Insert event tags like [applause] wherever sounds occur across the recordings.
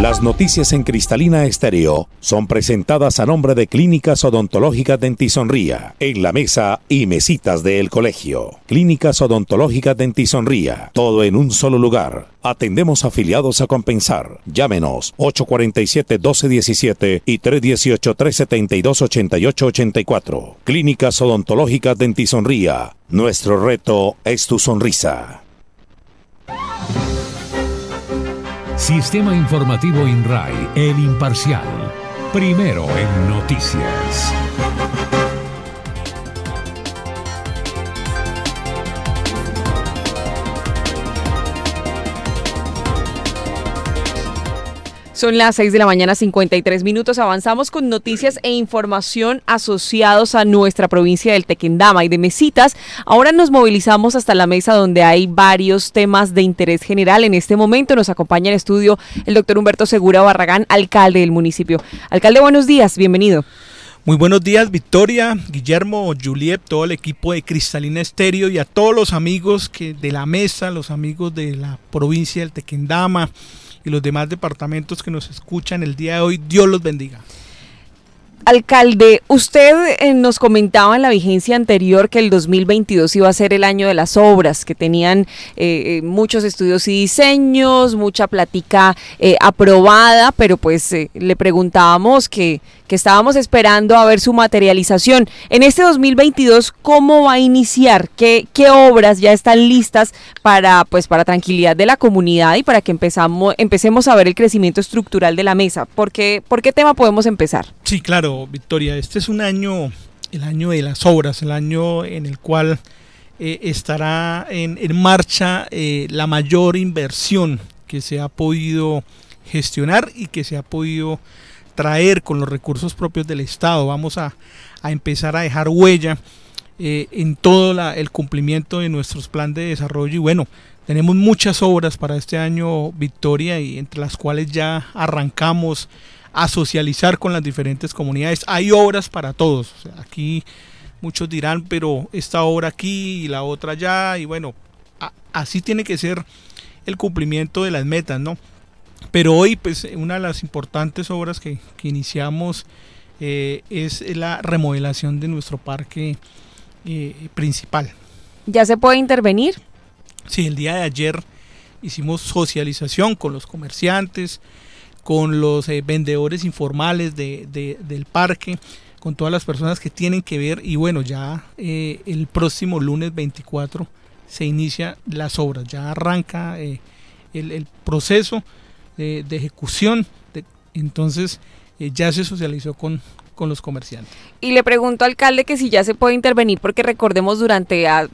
Las noticias en Cristalina Estéreo son presentadas a nombre de Clínicas Odontológicas Dentisonría, en la mesa y mesitas del colegio. Clínicas Odontológicas Dentisonría, todo en un solo lugar. Atendemos afiliados a compensar. Llámenos 847-1217 y 318-372-8884. Clínicas Odontológicas Dentisonría, nuestro reto es tu sonrisa. Sistema Informativo INRAI, el imparcial. Primero en noticias. Son las 6 de la mañana, 53 minutos. Avanzamos con noticias e información asociados a nuestra provincia del Tequendama y de Mesitas. Ahora nos movilizamos hasta la mesa donde hay varios temas de interés general. En este momento nos acompaña en estudio el doctor Humberto Segura Barragán, alcalde del municipio. Alcalde, buenos días, bienvenido. Muy buenos días, Victoria, Guillermo, Juliet, todo el equipo de Cristalina Estéreo y a todos los amigos que, de la mesa, los amigos de la provincia del Tequendama, y los demás departamentos que nos escuchan el día de hoy. Dios los bendiga. Alcalde, usted eh, nos comentaba en la vigencia anterior que el 2022 iba a ser el año de las obras, que tenían eh, eh, muchos estudios y diseños, mucha plática aprobada, pero pues le preguntábamos que, que estábamos esperando a ver su materialización. En este 2022, ¿cómo va a iniciar? ¿Qué, qué obras ya están listas para, pues, para tranquilidad de la comunidad y para que empezamos, empecemos a ver el crecimiento estructural de la mesa? ¿Por por qué tema podemos empezar? Sí, claro. Victoria, este es un año, el año de las obras, el año en el cual eh, estará en, marcha eh, la mayor inversión que se ha podido gestionar y que se ha podido traer con los recursos propios del Estado. Vamos a, empezar a dejar huella eh, en todo el cumplimiento de nuestros planes de desarrollo y bueno, tenemos muchas obras para este año Victoria y entre las cuales ya arrancamos a socializar con las diferentes comunidades. Hay obras para todos. aquí muchos dirán, pero esta obra aquí y la otra allá, y bueno, así tiene que ser el cumplimiento de las metas, ¿no? Pero hoy, pues, una de las importantes obras que, iniciamos eh, es la remodelación de nuestro parque eh, principal. ¿Ya se puede intervenir? Sí, el día de ayer hicimos socialización con los comerciantes, con los eh, vendedores informales de, del parque, con todas las personas que tienen que ver y bueno, ya eh, el próximo lunes 24 se inicia las obras, ya arranca eh, el, proceso de, ejecución, entonces ya se socializó con, los comerciantes. Y le pregunto, al alcalde, que si ya se puede intervenir, porque recordemos durante ah,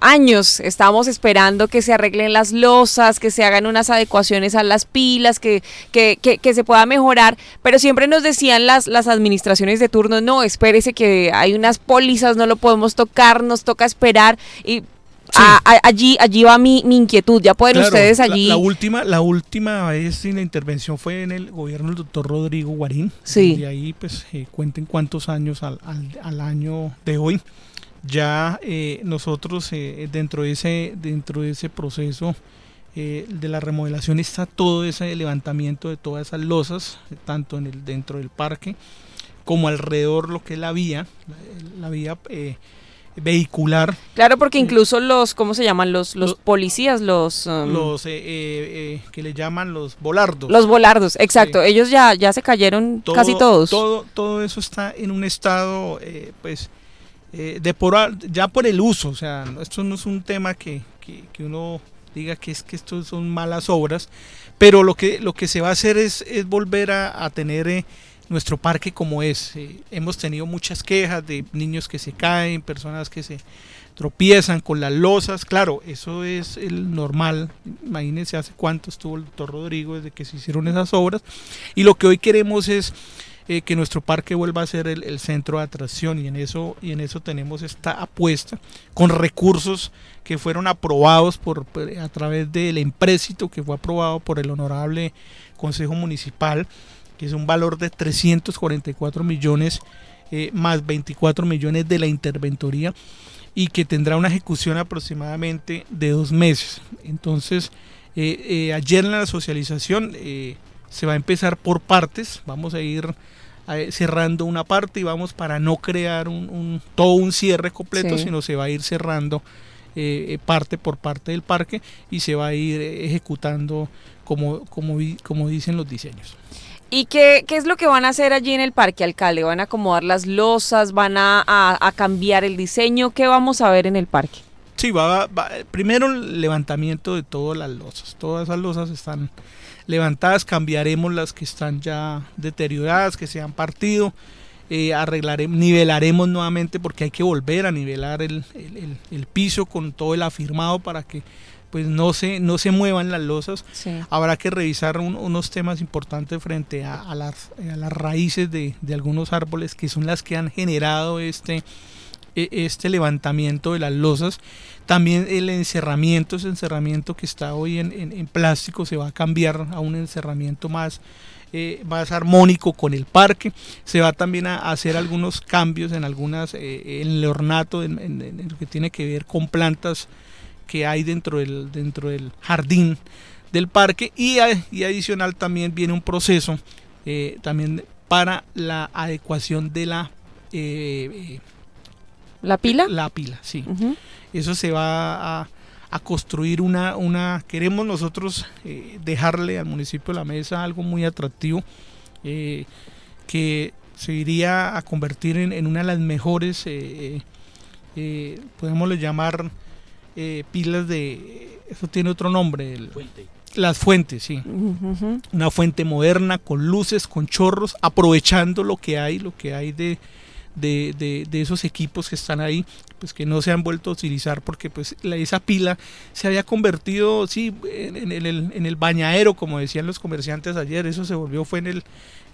años estamos esperando que se arreglen las losas, que se hagan unas adecuaciones a las pilas, que, que, que, se pueda mejorar, pero siempre nos decían las, las administraciones de turno, no, espérese que hay unas pólizas, no lo podemos tocar, nos toca esperar y... allí, allí va mi, inquietud, ya pueden ustedes allí. La, última, la última vez la intervención fue en el gobierno del doctor Rodrigo Guarín. Sí. Y ahí pues eh, cuenten cuántos años al año de hoy ya eh, nosotros eh, dentro, de ese, dentro de ese proceso eh, de la remodelación está todo ese levantamiento de todas esas losas, tanto en el, dentro del parque como alrededor lo que es la vía, la, vía vehicular. Claro, porque incluso los, ¿cómo se llaman? Los, los, policías, los... Um, los que le llaman los volardos. Los volardos, exacto. ellos ya, ya se cayeron casi todos. Todo, todo eso está en un estado, pues, eh, por, ya por el uso, o sea, esto no es un tema que, uno diga que es que esto son malas obras, pero lo que, lo que se va a hacer es, volver a, tener eh, nuestro parque como es. Eh, hemos tenido muchas quejas de niños que se caen, personas que se tropiezan con las losas, claro, eso es el normal, imagínense hace cuánto estuvo el doctor Rodrigo desde que se hicieron esas obras, y lo que hoy queremos es eh, que nuestro parque vuelva a ser el, centro de atracción y en, eso, y en eso tenemos esta apuesta con recursos que fueron aprobados por, a través del empréstito que fue aprobado por el honorable Consejo Municipal, que es un valor de 344 millones eh, más 24 millones de la interventoría y que tendrá una ejecución aproximadamente de dos meses. Entonces, eh, ayer en la socialización se va a empezar por partes, vamos a ir eh, cerrando una parte y vamos para no crear un, todo un cierre completo, sino se va a ir cerrando eh, eh, parte por parte del parque y se va a ir ejecutando como, como, como dicen los diseños. ¿Y qué, es lo que van a hacer allí en el parque, alcalde? ¿Van a acomodar las losas? ¿Van a, a, a cambiar el diseño? ¿Qué vamos a ver en el parque? Sí, va, primero el levantamiento de todas las losas. Todas esas losas están levantadas, cambiaremos las que están ya deterioradas, que se han partido, eh, arreglaremos, nivelaremos nuevamente porque hay que volver a nivelar el, piso con todo el afirmado para que pues no se, no se muevan las losas. Habrá que revisar unos temas importantes frente a, las, las, raíces de, algunos árboles que son las que han generado este, e, este levantamiento de las losas también el encerramiento, ese encerramiento que está hoy en, plástico, se va a cambiar a un encerramiento más, eh, más armónico con el parque. Se va también a hacer algunos cambios en algunas, eh, eh, en el ornato, en, lo que tiene que ver con plantas que hay dentro del, dentro del jardín del parque y, y adicional también viene un proceso también para la adecuación de la ¿La pila? La pila, sí. Eso se va a, construir una, una, queremos nosotros eh, dejarle al municipio de La Mesa algo muy atractivo eh, que se iría a convertir en, una de las mejores, eh, podemos llamar pilas de, eso tiene otro nombre, las fuentes, sí. Una fuente moderna, con luces, con chorros, aprovechando lo que hay, lo que hay de, de, esos equipos que están ahí, pues que no se han vuelto a utilizar porque pues esa pila se había convertido, sí, en, el, en, bañadero, como decían los comerciantes ayer, eso se volvió, fue en el,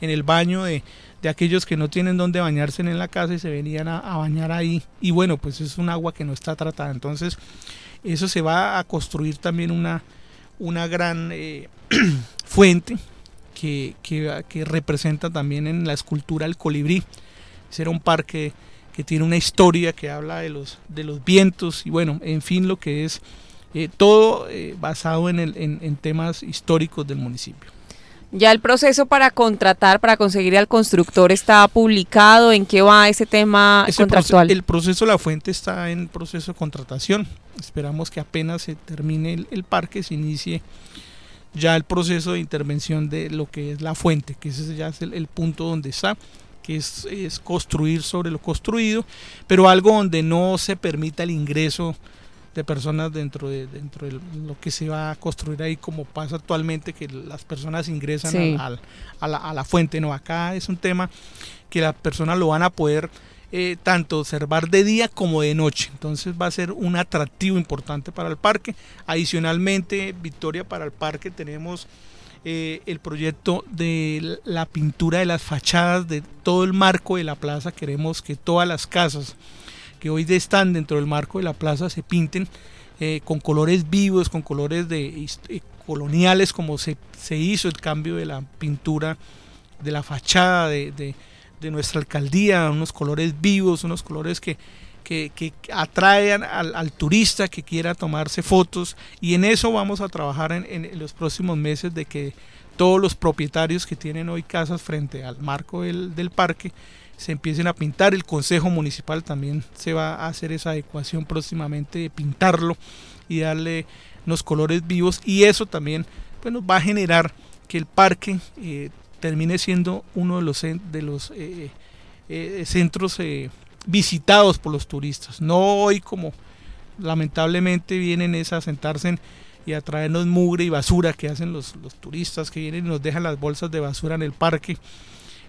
en el baño de, aquellos que no tienen donde bañarse en la casa y se venían a, bañar ahí. Y bueno, pues es un agua que no está tratada, entonces eso se va a construir también una, una gran eh, [clears throat] fuente que, que, que, representa también en la escultura el colibrí. Será un parque que tiene una historia que habla de los, de los vientos y bueno, en fin, lo que es eh, todo eh, basado en, el, en, temas históricos del municipio. Ya el proceso para contratar, para conseguir al constructor está publicado. ¿En qué va ese tema contractual? el proceso La Fuente está en proceso de contratación. Esperamos que apenas se termine el, parque, se inicie ya el proceso de intervención de lo que es La Fuente, que ese ya es el punto donde está que es, construir sobre lo construido, pero algo donde no se permita el ingreso de personas dentro de dentro de lo que se va a construir ahí como pasa actualmente que las personas ingresan a, la, fuente no acá es un tema que las personas lo van a poder eh, tanto observar de día como de noche entonces va a ser un atractivo importante para el parque adicionalmente Victoria para el parque tenemos eh, el proyecto de la pintura de las fachadas, de todo el marco de la plaza. Queremos que todas las casas que hoy están dentro del marco de la plaza se pinten eh, con colores vivos, con colores de, eh, coloniales, como se, hizo el cambio de la pintura de la fachada de nuestra alcaldía, unos colores vivos, unos colores que que, atraigan al, turista que quiera tomarse fotos y en eso vamos a trabajar en, los próximos meses de que todos los propietarios que tienen hoy casas frente al marco del, parque se empiecen a pintar. El Consejo Municipal también se va a hacer esa adecuación próximamente de pintarlo y darle los colores vivos y eso también pues, nos va a generar que el parque eh, termine siendo uno de los, de los eh, eh, centros visitados por los turistas. No hoy como lamentablemente vienen es a sentarse y a traernos mugre y basura que hacen los, los, turistas que vienen y nos dejan las bolsas de basura en el parque.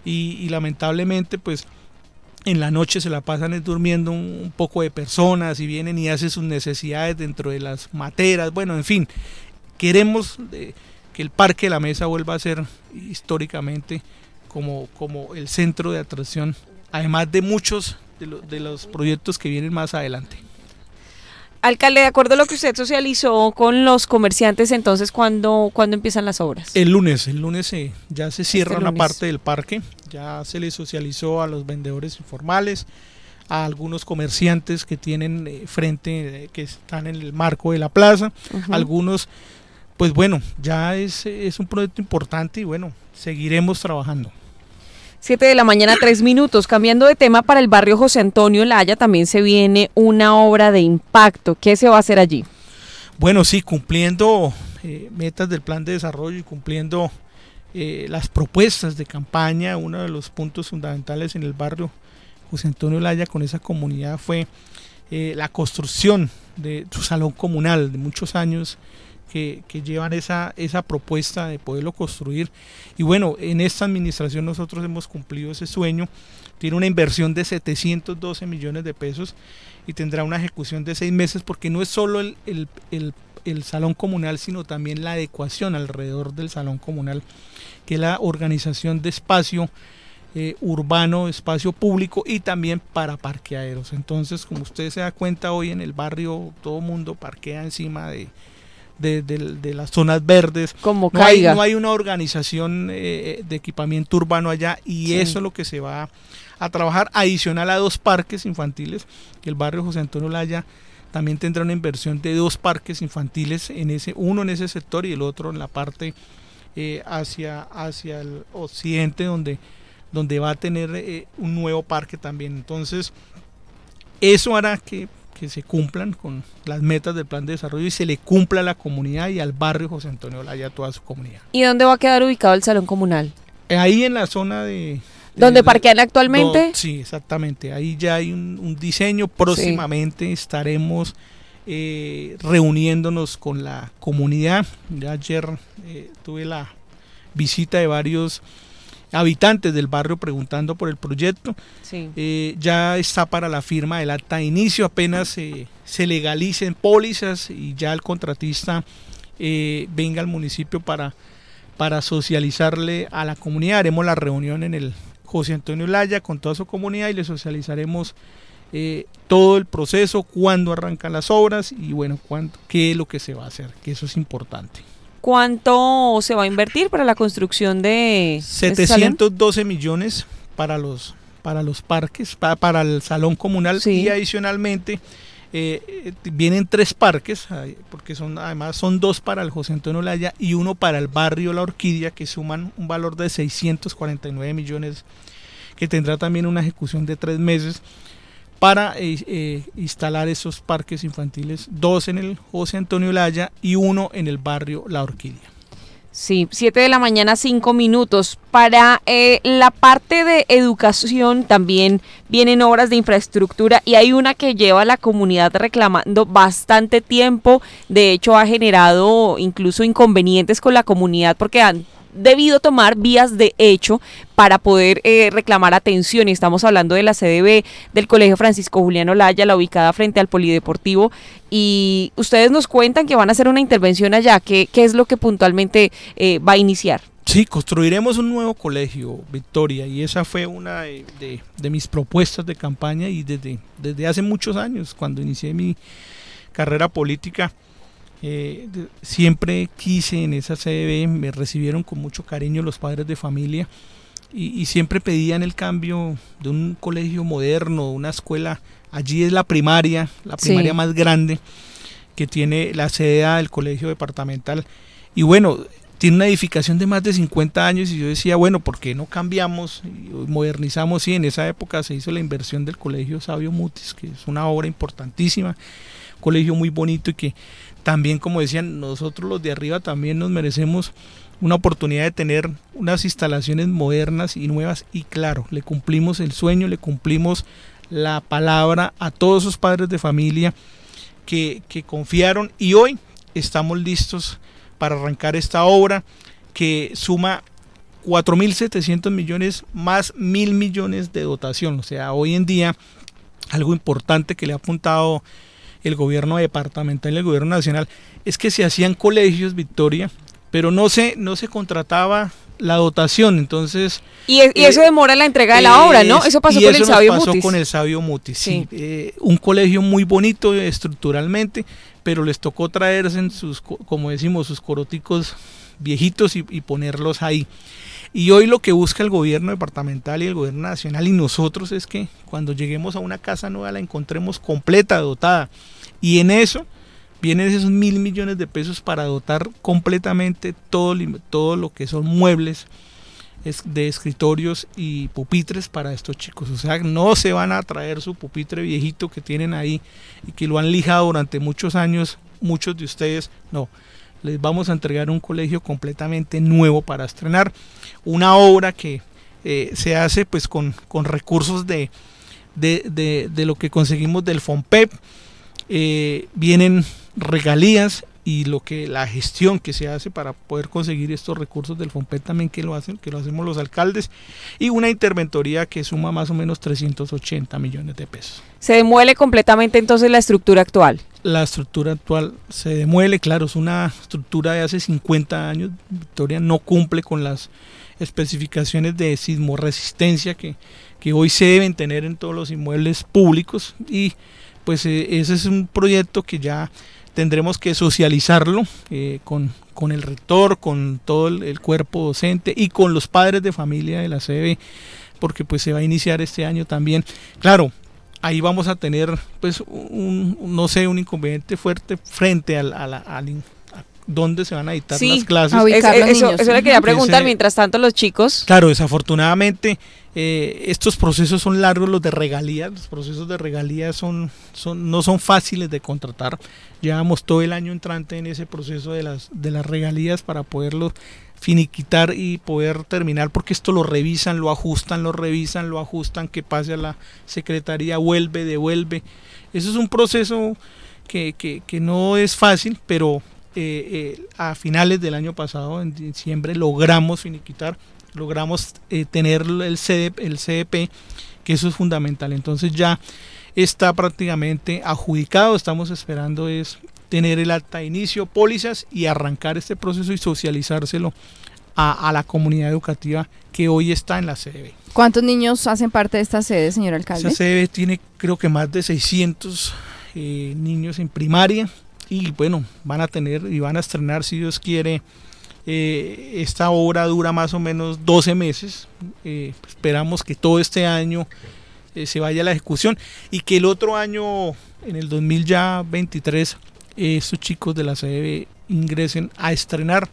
Y, lamentablemente pues en la noche se la pasan durmiendo un, poco de personas y vienen y hacen sus necesidades dentro de las materas. Bueno, en fin, queremos que el Parque de la Mesa vuelva a ser históricamente como, como el centro de atracción, además de muchos de, los proyectos que vienen más adelante. Alcalde, de acuerdo a lo que usted socializó con los comerciantes, entonces, ¿cuándo, ¿cuándo empiezan las obras? El lunes, el lunes ya se este cierra una parte del parque, ya se le socializó a los vendedores informales, a algunos comerciantes que tienen eh, frente, eh, que están en el marco de la plaza, algunos, pues bueno, ya es, es un proyecto importante y bueno, seguiremos trabajando. 7 de la mañana, 3 minutos. Cambiando de tema, para el barrio José Antonio Laya también se viene una obra de impacto. ¿Qué se va a hacer allí? Bueno, sí, cumpliendo eh, metas del plan de desarrollo y cumpliendo eh, las propuestas de campaña, uno de los puntos fundamentales en el barrio José Antonio Laya con esa comunidad fue eh, la construcción de su salón comunal de muchos años que, llevan esa, esa propuesta de poderlo construir. Y bueno, en esta administración nosotros hemos cumplido ese sueño. Tiene una inversión de 712 millones de pesos y tendrá una ejecución de seis meses porque no es solo el, salón comunal, sino también la adecuación alrededor del salón comunal, que es la organización de espacio. Eh, urbano, espacio público y también para parqueaderos. Entonces, como usted se da cuenta hoy en el barrio, todo mundo parquea encima de, de, las zonas verdes. no Hay, no hay una organización eh, eh, de equipamiento urbano allá y eso es lo que se va a trabajar adicional a dos parques infantiles. que El barrio José Antonio Laya también tendrá una inversión de dos parques infantiles, en ese, uno en ese sector y el otro en la parte eh, hacia, hacia el occidente donde, donde va a tener un nuevo parque también. Entonces, eso hará que que se cumplan con las metas del plan de desarrollo y se le cumpla a la comunidad y al barrio José Antonio Olaya, a toda su comunidad. ¿Y dónde va a quedar ubicado el salón comunal? Ahí en la zona de... ¿Dónde ¿Donde parquean actualmente? sí, exactamente. Ahí ya hay un, diseño. Próximamente estaremos eh, reuniéndonos con la comunidad. Ya ayer eh, tuve la visita de varios habitantes del barrio preguntando por el proyecto. Eh, ya está para la firma del acta de inicio, apenas eh, se legalicen pólizas y ya el contratista eh, venga al municipio para, para socializarle a la comunidad. Haremos la reunión en el José Antonio Laya con toda su comunidad y le socializaremos todo el proceso, cuándo arrancan las obras y bueno, qué es lo que se va a hacer, que eso es importante. ¿Cuánto se va a invertir para la construcción de 712 este millones para los para los parques, para, para el salón comunal y adicionalmente eh, eh, vienen tres parques, porque son además son dos para el José Antonio Laya y uno para el barrio La Orquídea, que suman un valor de 649 millones, que tendrá también una ejecución de tres meses para eh, eh, instalar esos parques infantiles, dos en el José Antonio Laya y uno en el barrio La Orquídea. Sí, 7 de la mañana, 5 minutos. Para eh, la parte de educación también vienen obras de infraestructura y hay una que lleva a la comunidad reclamando bastante tiempo. De hecho, ha generado incluso inconvenientes con la comunidad porque han debido tomar vías de hecho para poder eh, reclamar atención. Y estamos hablando de la CDB, del Colegio Francisco Julián Laya, la ubicada frente al Polideportivo. Y ustedes nos cuentan que van a hacer una intervención allá. ¿Qué, qué es lo que puntualmente eh, va a iniciar? Sí, construiremos un nuevo colegio, Victoria, y esa fue una de, mis propuestas de campaña y desde, desde hace muchos años, cuando inicié mi carrera política, eh, siempre quise en esa CDB, me recibieron con mucho cariño los padres de familia y, siempre pedían el cambio de un colegio moderno, una escuela. Allí es la primaria, la primaria más grande que tiene la sede del colegio departamental. Y bueno, tiene una edificación de más de 50 años y yo decía, bueno, ¿por qué no cambiamos modernizamos? Sí, en esa época se hizo la inversión del colegio Sabio Mutis, que es una obra importantísima, colegio muy bonito y que también, como decían, nosotros los de arriba también nos merecemos una oportunidad de tener unas instalaciones modernas y nuevas y claro, le cumplimos el sueño, le cumplimos la palabra a todos esos padres de familia que, que confiaron y hoy estamos listos para arrancar esta obra que suma 4.700 millones más 1.000 millones de dotación. O sea, hoy en día algo importante que le ha apuntado el gobierno departamental y el gobierno nacional, es que se hacían colegios, Victoria, pero no se, no se contrataba la dotación, entonces... Y, eso eh, demora la entrega de la eh, obra, ¿no? Eso pasó con el Sabio pasó Mutis. con el Sabio Mutis, sí. Eh, un colegio muy bonito estructuralmente, pero les tocó traerse en sus, como decimos, sus coróticos viejitos y ponerlos ahí. Y hoy lo que busca el gobierno departamental y el gobierno nacional y nosotros es que cuando lleguemos a una casa nueva la encontremos completa, dotada. Y en eso vienen esos mil millones de pesos para dotar completamente todo, todo lo que son muebles de escritorios y pupitres para estos chicos. O sea, no se van a traer su pupitre viejito que tienen ahí y que lo han lijado durante muchos años, muchos de ustedes. No, les vamos a entregar un colegio completamente nuevo para estrenar. Una obra que eh, se hace pues con, recursos de, lo que conseguimos del FONPEP. Eh, vienen regalías y lo que la gestión que se hace para poder conseguir estos recursos del Fompe también que lo hacen, hacemos los alcaldes y una interventoría que suma más o menos 380 millones de pesos. Se demuele completamente entonces la estructura actual. La estructura actual se demuele, claro, es una estructura de hace 50 años, Victoria no cumple con las especificaciones de sismoresistencia que, que hoy se deben tener en todos los inmuebles públicos y pues eh, ese es un proyecto que ya tendremos que socializarlo eh, con, el rector, con todo el, cuerpo docente y con los padres de familia de la CB, porque pues se va a iniciar este año también. Claro, ahí vamos a tener pues un, no sé, un inconveniente fuerte frente al, al, dónde se van a dictar sí, las clases. Es, eh, eso, le quería preguntar, mientras tanto los chicos. Claro, desafortunadamente eh, estos procesos son largos, los de regalías, los procesos de regalías son, son, no son fáciles de contratar. Llevamos todo el año entrante en ese proceso de las, de las regalías para poderlos finiquitar y poder terminar porque esto lo revisan, lo ajustan, lo revisan, lo ajustan, que pase a la secretaría, vuelve, devuelve. Eso es un proceso que, que no es fácil, pero, eh, eh, a finales del año pasado, en diciembre, logramos finiquitar, logramos eh, tener el, CD, el CDP, que eso es fundamental. Entonces ya está prácticamente adjudicado, estamos esperando es tener el alta inicio, pólizas y arrancar este proceso y socializárselo a, la comunidad educativa que hoy está en la CDB. ¿Cuántos niños hacen parte de esta sede, señor alcalde? Esta CDB tiene creo que más de 600 niños en primaria, y bueno, van a tener y van a estrenar, si Dios quiere, eh, esta obra dura más o menos 12 meses. Eh, esperamos que todo este año eh, se vaya a la ejecución y que el otro año, en el 2023, estos chicos de la sede ingresen a estrenar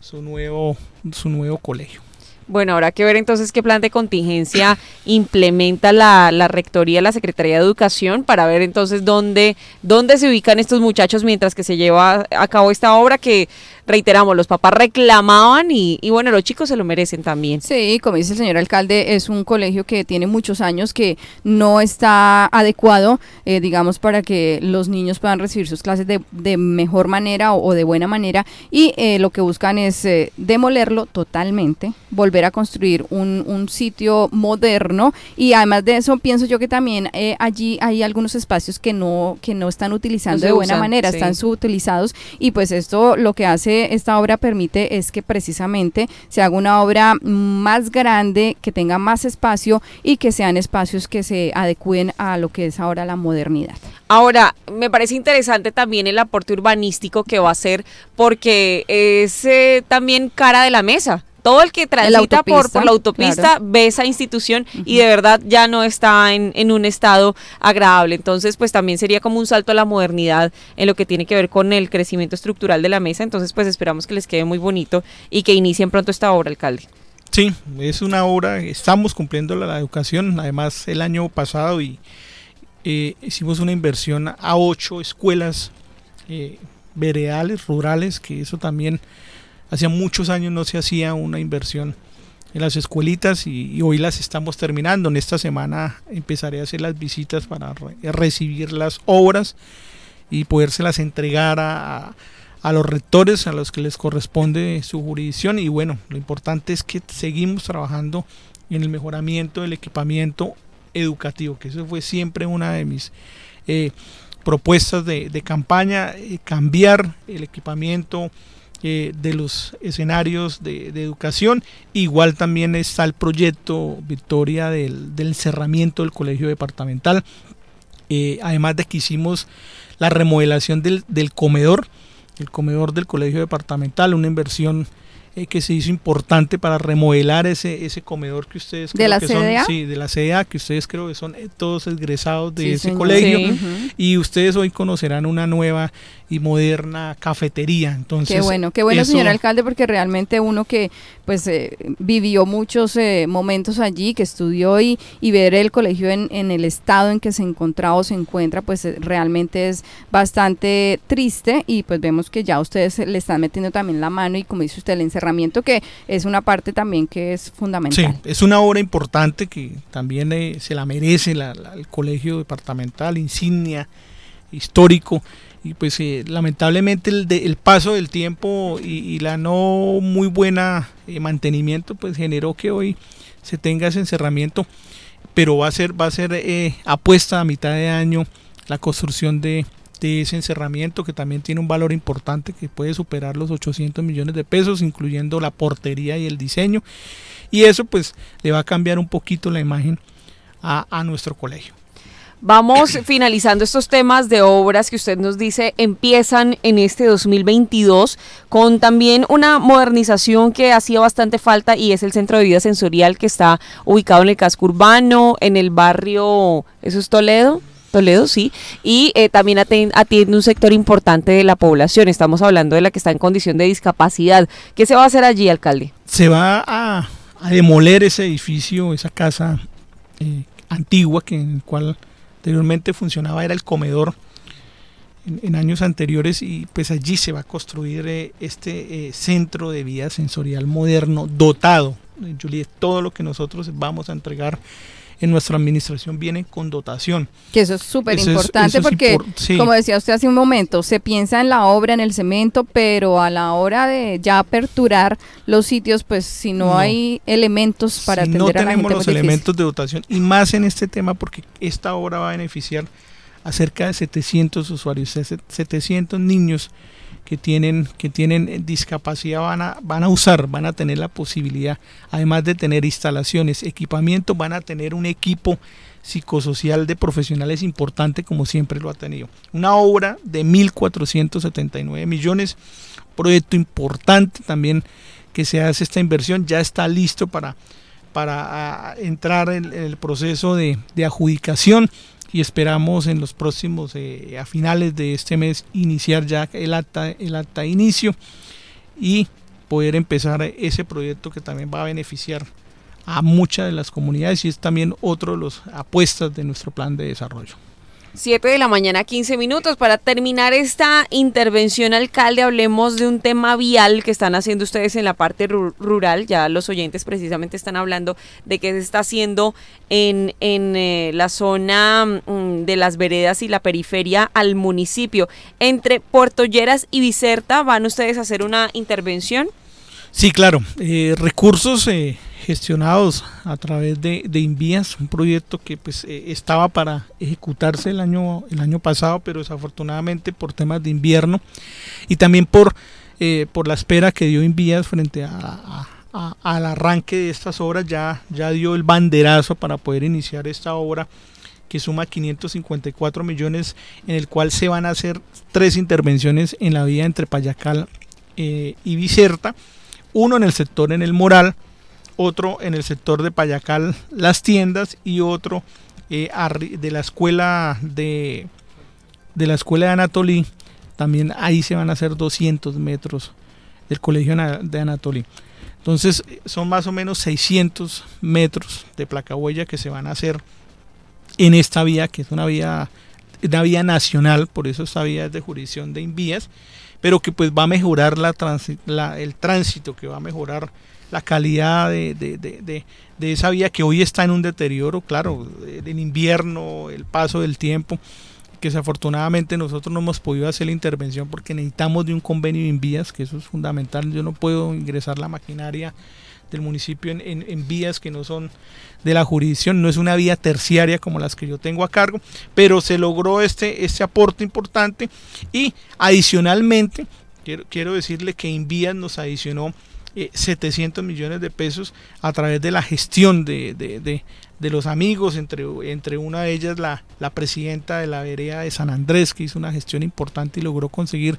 su nuevo, su nuevo colegio. Bueno, habrá que ver entonces qué plan de contingencia implementa la, la Rectoría, la Secretaría de Educación, para ver entonces dónde, dónde se ubican estos muchachos mientras que se lleva a cabo esta obra que reiteramos, los papás reclamaban y, bueno, los chicos se lo merecen también. Sí, como dice el señor alcalde, es un colegio que tiene muchos años que no está adecuado, eh, digamos, para que los niños puedan recibir sus clases de, de mejor manera o, de buena manera y eh, lo que buscan es eh, demolerlo totalmente, volver a construir un, sitio moderno y además de eso pienso yo que también allí hay algunos espacios que no, que no están utilizando de buena manera, están subutilizados y pues esto lo que hace esta obra permite es que precisamente se haga una obra más grande, que tenga más espacio y que sean espacios que se adecúen a lo que es ahora la modernidad. Ahora, me parece interesante también el aporte urbanístico que va a hacer porque es eh, también cara de la mesa todo el que transita por, la autopista ve esa institución y de verdad ya no está en, un estado agradable. Entonces, pues también sería como un salto a la modernidad en lo que tiene que ver con el crecimiento estructural de la mesa. Entonces, pues esperamos que les quede muy bonito y que inicien pronto esta obra, alcalde. Sí, es una obra, estamos cumpliendo la, educación, además el año pasado y eh, hicimos una inversión a ocho escuelas eh, rurales, que eso también Hacía muchos años no se hacía una inversión en las escuelitas y, hoy las estamos terminando. En esta semana empezaré a hacer las visitas para recibir las obras y las entregar a, los rectores a los que les corresponde su jurisdicción. Y bueno, lo importante es que seguimos trabajando en el mejoramiento del equipamiento educativo, que eso fue siempre una de mis eh, propuestas de, campaña, eh, cambiar el equipamiento eh, de los escenarios de, educación. Igual también está el proyecto Victoria del, del cerramiento del colegio departamental. Eh, además de que hicimos la remodelación del, del comedor, el comedor del colegio departamental, una inversión eh, que se hizo importante para remodelar ese, ese comedor que ustedes... ¿De la CDA? sí, de la CDA, que ustedes creo que son eh, todos egresados de ese colegio. Y ustedes hoy conocerán una nueva y moderna cafetería. Entonces, qué bueno, qué bueno, señor alcalde, porque realmente uno que pues eh, vivió muchos momentos allí, que estudió y, y ver el colegio en, el estado en que se encontraba o se encuentra, pues realmente es bastante triste y pues vemos que ya ustedes le están metiendo también la mano y como dice usted, le encerraron que es una parte también que es fundamental. Sí, es una obra importante que también eh, se la merece el colegio departamental, insignia histórico y pues eh, lamentablemente el, paso del tiempo y, la no muy buena eh, mantenimiento pues generó que hoy se tenga ese encerramiento pero va a ser va a ser apuesta a mitad de año la construcción de de ese encerramiento que también tiene un valor importante que puede superar los 800 millones de pesos, incluyendo la portería y el diseño. Y eso pues le va a cambiar un poquito la imagen a, a nuestro colegio. Vamos [clears throat] finalizando estos temas de obras que usted nos dice empiezan en este 2022 con también una modernización que hacía bastante falta y es el centro de vida sensorial que está ubicado en el casco urbano, en el barrio, ¿eso es Toledo? Toledo, sí, y eh, también atiende un sector importante de la población. Estamos hablando de la que está en condición de discapacidad. ¿Qué se va a hacer allí, alcalde? Se va a, demoler ese edificio, esa casa eh, antigua que en el cual anteriormente funcionaba, era el comedor en, años anteriores, y pues allí se va a construir eh, este centro de vida sensorial moderno, dotado, Julie todo lo que nosotros vamos a entregar en nuestra administración viene con dotación. Que eso es súper importante porque, como decía usted hace un momento, se piensa en la obra, en el cemento, pero a la hora de ya aperturar los sitios, pues si no, hay elementos para tener atender a la gente. No tenemos pues, los elementos de dotación y más en este tema porque esta obra va a beneficiar a cerca de 700 usuarios, 700 niños que tienen, que tienen eh, discapacidad van a, van a usar, van a tener la posibilidad, además de tener instalaciones, equipamiento, van a tener un equipo psicosocial de profesionales importante como siempre lo ha tenido. Una obra de 1.479 millones, proyecto importante también que se hace esta inversión, ya está listo para, para ah, entrar en, el proceso de adjudicación y esperamos en los próximos, eh, a finales de este mes, iniciar ya el alta, el acta inicio y poder empezar ese proyecto que también va a beneficiar a muchas de las comunidades y es también otro de los apuestas de nuestro plan de desarrollo. 7 de la mañana, 15 minutos. Para terminar esta intervención, alcalde, hablemos de un tema vial que están haciendo ustedes en la parte rural. Ya los oyentes precisamente están hablando de qué se está haciendo en, en eh, la zona mm, de las veredas y la periferia al municipio. Entre Portolleras y Bicerta, ¿van ustedes a hacer una intervención? Sí, claro. Eh, recursos eh, gestionados a través de, de Invías, un proyecto que pues, eh, estaba para ejecutarse el año, el año pasado, pero desafortunadamente por temas de invierno y también por, eh, por la espera que dio Invías frente al arranque de estas obras, ya, ya dio el banderazo para poder iniciar esta obra que suma 554 millones, en el cual se van a hacer tres intervenciones en la vía entre Payacal eh, y Bicerta uno en el sector en el Moral, otro en el sector de Payacal las tiendas y otro eh, de la escuela de, la escuela de Anatolí. También ahí se van a hacer 200 metros del colegio de Anatolí. Entonces son más o menos 600 metros de placa huella que se van a hacer en esta vía, que es una vía, una vía nacional, por eso esta vía es de jurisdicción de Invías, pero que pues va a mejorar la, el tránsito, que va a mejorar la calidad de, de, de, de, esa vía que hoy está en un deterioro, claro, en invierno, el paso del tiempo, que desafortunadamente nosotros no hemos podido hacer la intervención porque necesitamos de un convenio en vías, que eso es fundamental, yo no puedo ingresar la maquinaria del municipio en, vías que no son de la jurisdicción, no es una vía terciaria como las que yo tengo a cargo, pero se logró este, este aporte importante y adicionalmente quiero, quiero decirle que en vías nos adicionó 700 eh, millones de pesos a través de la gestión de, los amigos, entre, entre una de ellas la, presidenta de la vereda de San Andrés, que hizo una gestión importante y logró conseguir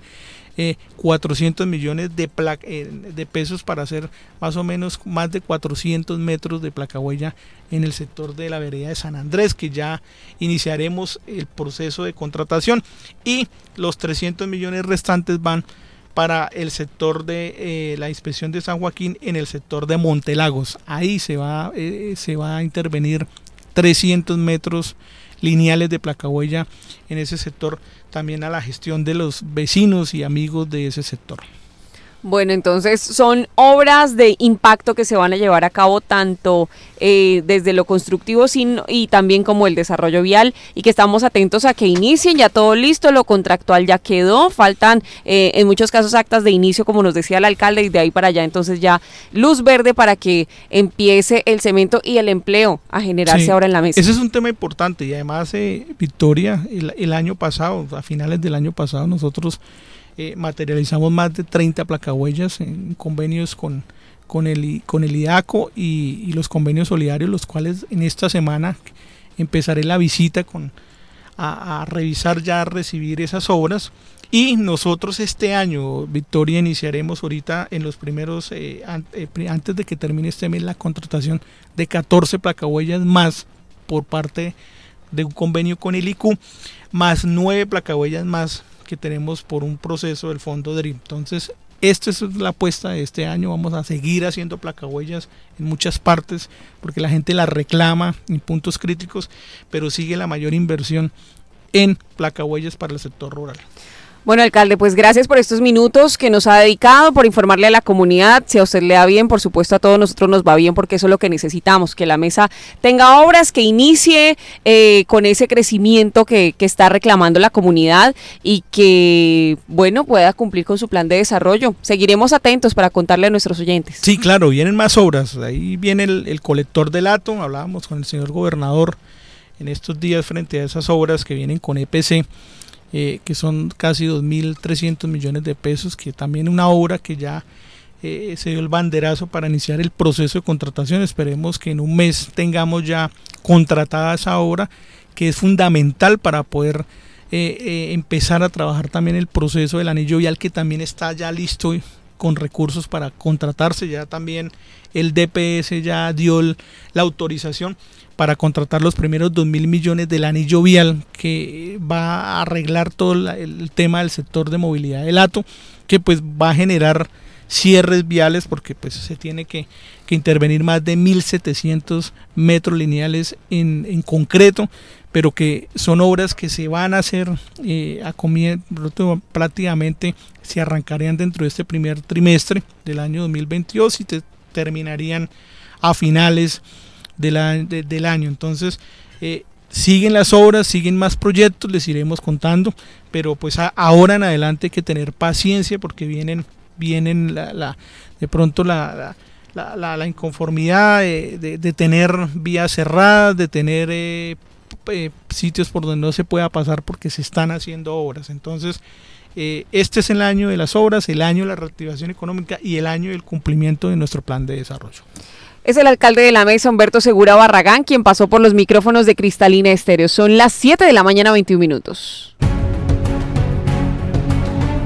400 eh, millones de, eh, de pesos para hacer más o menos más de 400 metros de placahuella en el sector de la vereda de San Andrés, que ya iniciaremos el proceso de contratación y los 300 millones restantes van para el sector de eh, la inspección de San Joaquín en el sector de Montelagos. Ahí se va, eh, se va a intervenir 300 metros lineales de placa en ese sector, también a la gestión de los vecinos y amigos de ese sector. Bueno, entonces son obras de impacto que se van a llevar a cabo tanto eh, desde lo constructivo y también como el desarrollo vial y que estamos atentos a que inicien, ya todo listo, lo contractual ya quedó, faltan eh, en muchos casos actas de inicio como nos decía el alcalde y de ahí para allá entonces ya luz verde para que empiece el cemento y el empleo a generarse ahora en la mesa. Ese es un tema importante y además eh, Victoria, el año pasado, a finales del año pasado nosotros... Eh, materializamos más de 30 placahuellas en convenios con, con, el, con el IDACO y, los convenios solidarios, los cuales en esta semana empezaré la visita con, a, revisar ya, recibir esas obras. Y nosotros este año, Victoria, iniciaremos ahorita en los primeros, eh, eh, antes de que termine este mes, la contratación de 14 placahuellas más por parte de un convenio con el IQ, más 9 placahuellas más que tenemos por un proceso del fondo DRIM. Entonces, esta es la apuesta de este año. Vamos a seguir haciendo placahuellas en muchas partes porque la gente la reclama en puntos críticos, pero sigue la mayor inversión en placahuellas para el sector rural. Bueno, alcalde, pues gracias por estos minutos que nos ha dedicado, por informarle a la comunidad. Si a usted le da bien, por supuesto, a todos nosotros nos va bien porque eso es lo que necesitamos, que la mesa tenga obras, que inicie eh, con ese crecimiento que, está reclamando la comunidad y que, bueno, pueda cumplir con su plan de desarrollo. Seguiremos atentos para contarle a nuestros oyentes. Sí, claro, vienen más obras. Ahí viene el, colector del ato, hablábamos con el señor gobernador en estos días frente a esas obras que vienen con EPC. Eh, que son casi 2.300 millones de pesos, que también una obra que ya eh, se dio el banderazo para iniciar el proceso de contratación. Esperemos que en un mes tengamos ya contratada esa obra, que es fundamental para poder eh, empezar a trabajar también el proceso del anillo vial, que también está ya listo con recursos para contratarse. Ya también el DPS ya dio la autorización para contratar los primeros 2 mil millones del anillo vial que va a arreglar todo el tema del sector de movilidad del ATO, que pues va a generar cierres viales porque pues se tiene que, intervenir más de 1.700 metros lineales en concreto pero que son obras que se van a hacer eh, a prácticamente se arrancarían dentro de este primer trimestre del año 2022 y terminarían a finales de la, del año. Entonces, eh, siguen las obras, siguen más proyectos, les iremos contando, pero pues ahora en adelante hay que tener paciencia porque vienen, vienen la, de pronto la, inconformidad de, tener vías cerradas, de tener eh, eh, sitios por donde no se pueda pasar porque se están haciendo obras. Entonces, eh, este es el año de las obras, el año de la reactivación económica y el año del cumplimiento de nuestro plan de desarrollo. Es el alcalde de la mesa, Humberto Segura Barragán, quien pasó por los micrófonos de Cristalina Estéreo. Son las 7 de la mañana, 21 minutos.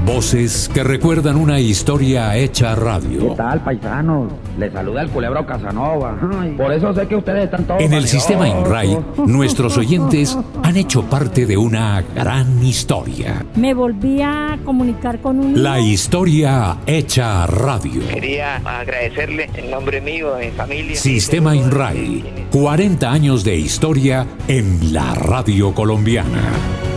Voces que recuerdan una historia hecha radio. ¿Qué tal, paisanos? Le saluda el culebro Casanova. Por eso sé que ustedes están todos. En el sistema INRAI, nuestros oyentes han hecho parte de una gran historia. Me volví a comunicar con un. La historia hecha radio. Quería agradecerle en nombre mío, de familia. Sistema InRay, 40 años de historia en la radio colombiana.